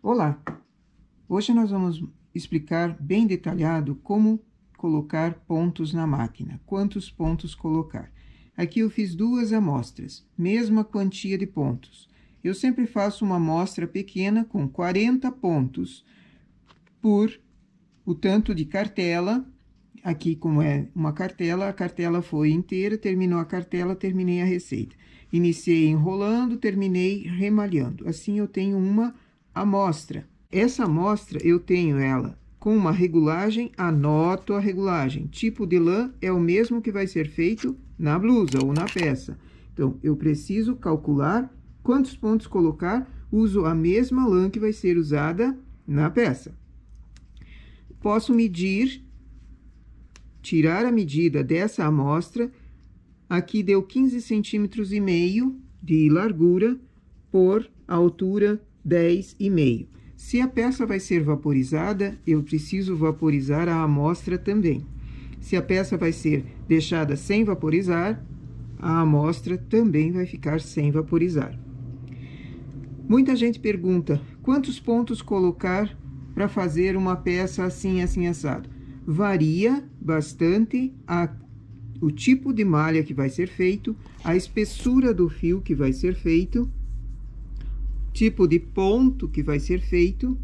Olá! Hoje nós vamos explicar bem detalhado como colocar pontos na máquina, quantos pontos colocar. Aqui eu fiz duas amostras, mesma quantia de pontos. Eu sempre faço uma amostra pequena com 40 pontos por o tanto de cartela. Aqui, como é uma cartela, a cartela foi inteira, terminou a cartela, terminei a receita. Iniciei enrolando, terminei remalhando. Assim, eu tenho uma amostra. Essa amostra eu tenho ela com uma regulagem, anoto a regulagem. Tipo de lã é o mesmo que vai ser feito na blusa ou na peça. Então, eu preciso calcular quantos pontos colocar, uso a mesma lã que vai ser usada na peça. Posso medir, tirar a medida dessa amostra, aqui deu 15 centímetros e meio de largura por a altura 10,5. Se a peça vai ser vaporizada, eu preciso vaporizar a amostra também. Se a peça vai ser deixada sem vaporizar, a amostra também vai ficar sem vaporizar. Muita gente pergunta quantos pontos colocar para fazer uma peça assim, assim, assado. Varia bastante a, o tipo de malha que vai ser feito, a espessura do fio que vai ser feito tipo de ponto que vai ser feito,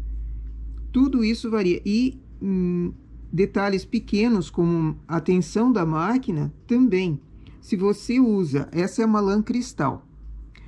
tudo isso varia. E hum, detalhes pequenos, como a tensão da máquina, também. Se você usa, essa é uma lã cristal.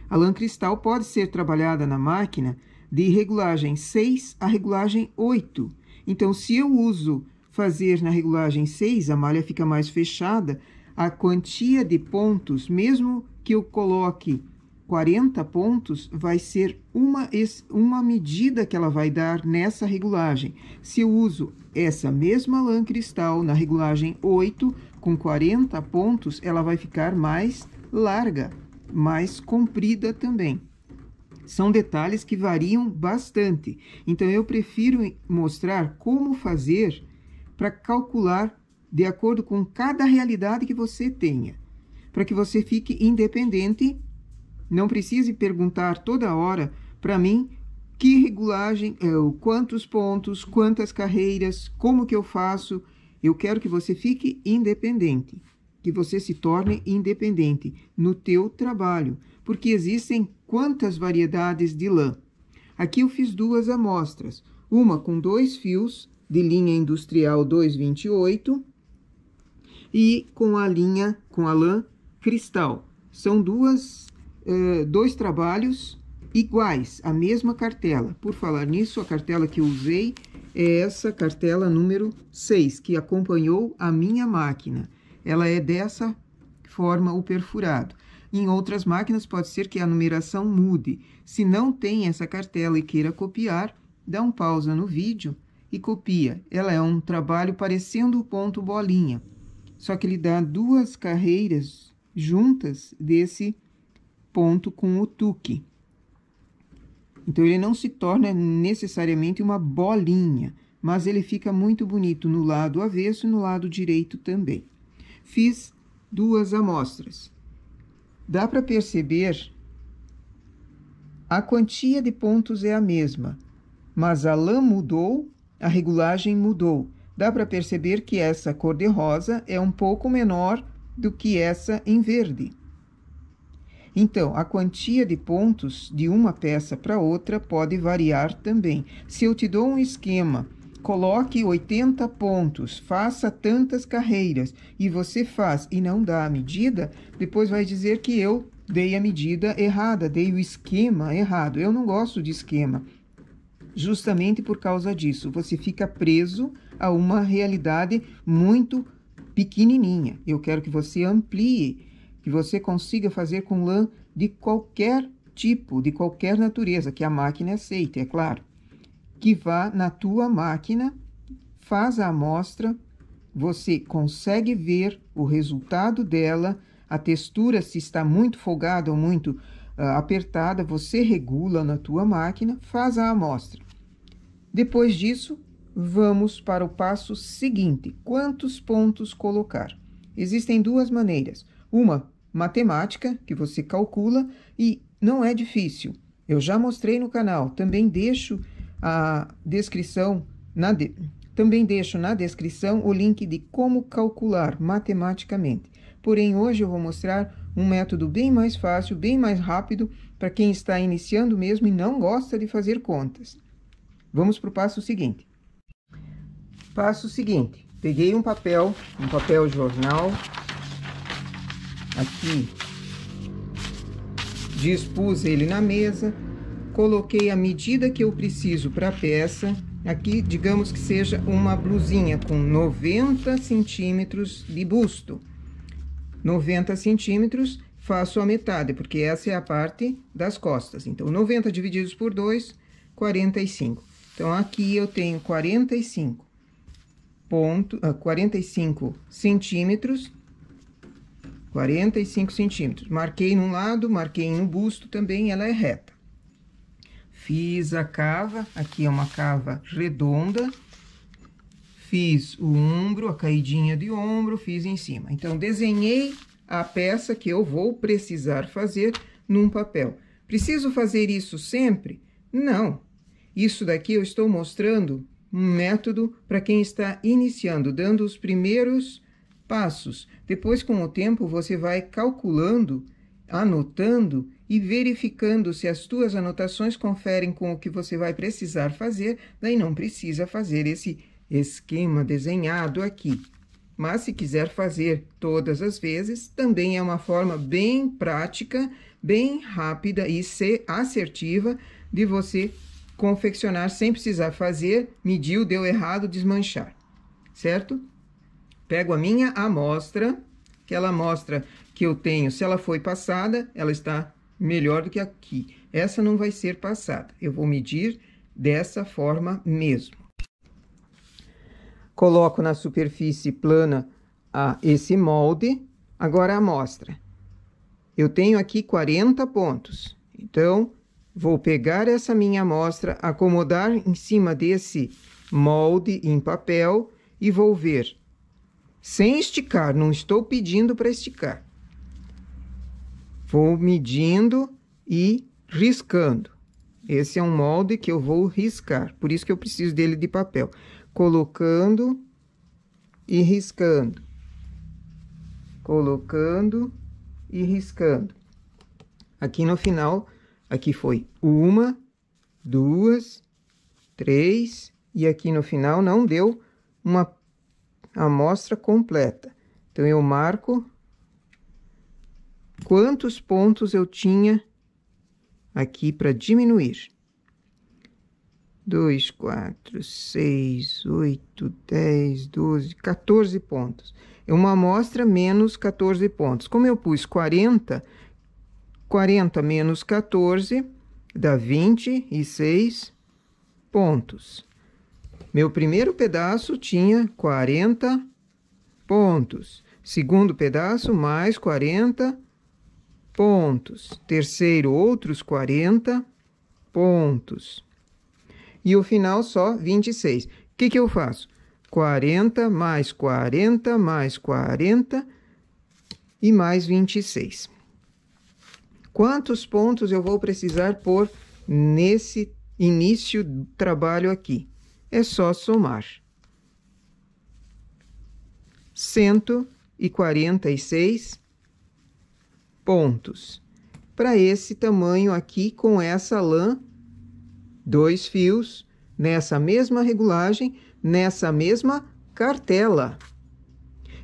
A lã cristal pode ser trabalhada na máquina de regulagem 6 a regulagem 8. Então, se eu uso fazer na regulagem 6, a malha fica mais fechada, a quantia de pontos, mesmo que eu coloque 40 pontos vai ser uma, uma medida que ela vai dar nessa regulagem. Se eu uso essa mesma lã cristal na regulagem 8, com 40 pontos, ela vai ficar mais larga, mais comprida também. São detalhes que variam bastante, então eu prefiro mostrar como fazer para calcular de acordo com cada realidade que você tenha, para que você fique independente não precise perguntar toda hora para mim que regulagem, é quantos pontos, quantas carreiras, como que eu faço. Eu quero que você fique independente, que você se torne independente no teu trabalho, porque existem quantas variedades de lã. Aqui eu fiz duas amostras, uma com dois fios de linha industrial 228 e com a linha com a lã cristal. São duas eh, dois trabalhos iguais, a mesma cartela. Por falar nisso, a cartela que eu usei é essa cartela número 6, que acompanhou a minha máquina. Ela é dessa forma o perfurado. Em outras máquinas pode ser que a numeração mude. Se não tem essa cartela e queira copiar, dá um pausa no vídeo e copia. Ela é um trabalho parecendo o ponto bolinha, só que ele dá duas carreiras juntas desse ponto com o tuque. Então, ele não se torna necessariamente uma bolinha, mas ele fica muito bonito no lado avesso e no lado direito também. Fiz duas amostras. Dá para perceber a quantia de pontos é a mesma, mas a lã mudou, a regulagem mudou. Dá para perceber que essa cor de rosa é um pouco menor do que essa em verde. Então, a quantia de pontos de uma peça para outra pode variar também. Se eu te dou um esquema, coloque 80 pontos, faça tantas carreiras e você faz e não dá a medida, depois vai dizer que eu dei a medida errada, dei o esquema errado. Eu não gosto de esquema. Justamente por causa disso, você fica preso a uma realidade muito pequenininha. Eu quero que você amplie que você consiga fazer com lã de qualquer tipo, de qualquer natureza, que a máquina aceite, é claro. Que vá na tua máquina, faz a amostra, você consegue ver o resultado dela, a textura se está muito folgada ou muito uh, apertada, você regula na tua máquina, faz a amostra. Depois disso, vamos para o passo seguinte: quantos pontos colocar? Existem duas maneiras. Uma, matemática que você calcula e não é difícil. Eu já mostrei no canal, também deixo a descrição na de... também deixo na descrição o link de como calcular matematicamente. Porém, hoje eu vou mostrar um método bem mais fácil, bem mais rápido para quem está iniciando mesmo e não gosta de fazer contas. Vamos para o passo seguinte. Passo seguinte: peguei um papel, um papel jornal, aqui. Dispus ele na mesa, coloquei a medida que eu preciso para a peça. Aqui, digamos que seja uma blusinha com 90 centímetros de busto. 90 centímetros, faço a metade, porque essa é a parte das costas. Então, 90 divididos por 2, 45. Então, aqui eu tenho 45 ponto, 45 ah, centímetros 45 centímetros. Marquei num lado, marquei no busto também, ela é reta. Fiz a cava, aqui é uma cava redonda. Fiz o ombro, a caidinha de ombro, fiz em cima. Então, desenhei a peça que eu vou precisar fazer num papel. Preciso fazer isso sempre? Não. Isso daqui eu estou mostrando um método para quem está iniciando, dando os primeiros passos. Depois, com o tempo, você vai calculando, anotando e verificando se as tuas anotações conferem com o que você vai precisar fazer, daí não precisa fazer esse esquema desenhado aqui. Mas se quiser fazer todas as vezes, também é uma forma bem prática, bem rápida e assertiva de você confeccionar sem precisar fazer, mediu, deu errado, desmanchar. Certo? Pego a minha amostra, que ela mostra que eu tenho, se ela foi passada, ela está melhor do que aqui. Essa não vai ser passada. Eu vou medir dessa forma mesmo. Coloco na superfície plana esse molde. Agora a amostra. Eu tenho aqui 40 pontos. Então, vou pegar essa minha amostra, acomodar em cima desse molde em papel e vou ver sem esticar, não estou pedindo para esticar. Vou medindo e riscando. Esse é um molde que eu vou riscar, por isso que eu preciso dele de papel. Colocando e riscando. Colocando e riscando. Aqui no final, aqui foi uma, duas, três, e aqui no final não deu uma a amostra completa. Então, eu marco quantos pontos eu tinha aqui para diminuir. 2, 4, 6, 8, 10, 12, 14 pontos. É uma amostra menos 14 pontos. Como eu pus 40, 40 menos 14 dá 26 pontos. Meu primeiro pedaço tinha 40 pontos. Segundo pedaço, mais 40 pontos. Terceiro, outros 40 pontos. E o final só 26. O que, que eu faço? 40 mais 40 mais 40 e mais 26. Quantos pontos eu vou precisar por nesse início do trabalho aqui? é só somar. 146 pontos. Para esse tamanho aqui, com essa lã, dois fios, nessa mesma regulagem, nessa mesma cartela.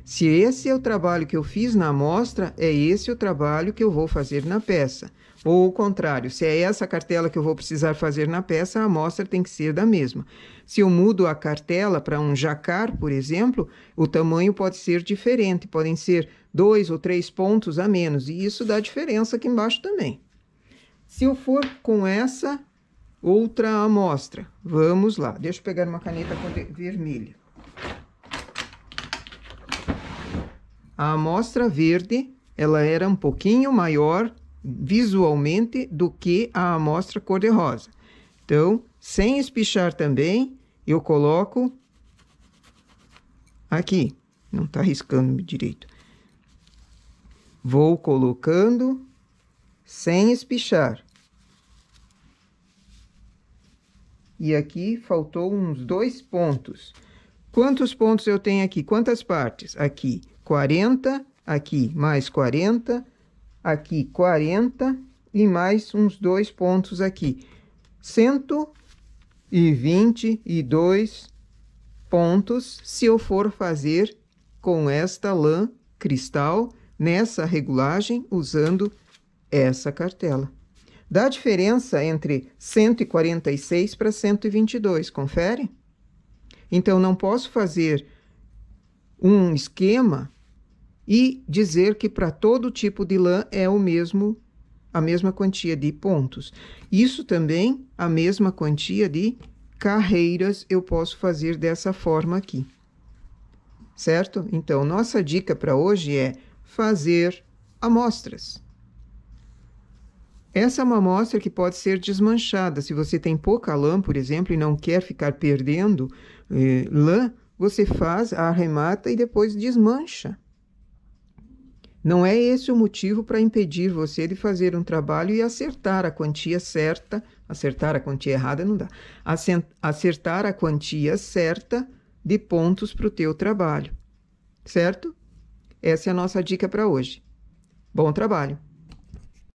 Se esse é o trabalho que eu fiz na amostra, é esse o trabalho que eu vou fazer na peça. Ou o contrário, se é essa cartela que eu vou precisar fazer na peça, a amostra tem que ser da mesma. Se eu mudo a cartela para um jacar, por exemplo, o tamanho pode ser diferente, podem ser dois ou três pontos a menos, e isso dá diferença aqui embaixo também. Se eu for com essa outra amostra, vamos lá, deixa eu pegar uma caneta vermelha. a amostra verde ela era um pouquinho maior visualmente do que a amostra cor-de-rosa. Então, sem espichar também, eu coloco aqui. Não está riscando direito. Vou colocando sem espichar. E aqui faltou uns dois pontos. Quantos pontos eu tenho aqui? Quantas partes? Aqui, 40, aqui mais 40, aqui 40 e mais uns dois pontos aqui. 122 pontos se eu for fazer com esta lã cristal nessa regulagem usando essa cartela. Dá diferença entre 146 para 122, confere? Então, não posso fazer um esquema e dizer que para todo tipo de lã é o mesmo a mesma quantia de pontos. Isso também a mesma quantia de carreiras eu posso fazer dessa forma aqui. Certo? Então, nossa dica para hoje é fazer amostras. Essa é uma amostra que pode ser desmanchada. Se você tem pouca lã, por exemplo, e não quer ficar perdendo eh, lã, você faz, arremata e depois desmancha. Não é esse o motivo para impedir você de fazer um trabalho e acertar a quantia certa, acertar a quantia errada não dá, acertar a quantia certa de pontos para o teu trabalho, certo? Essa é a nossa dica para hoje. Bom trabalho!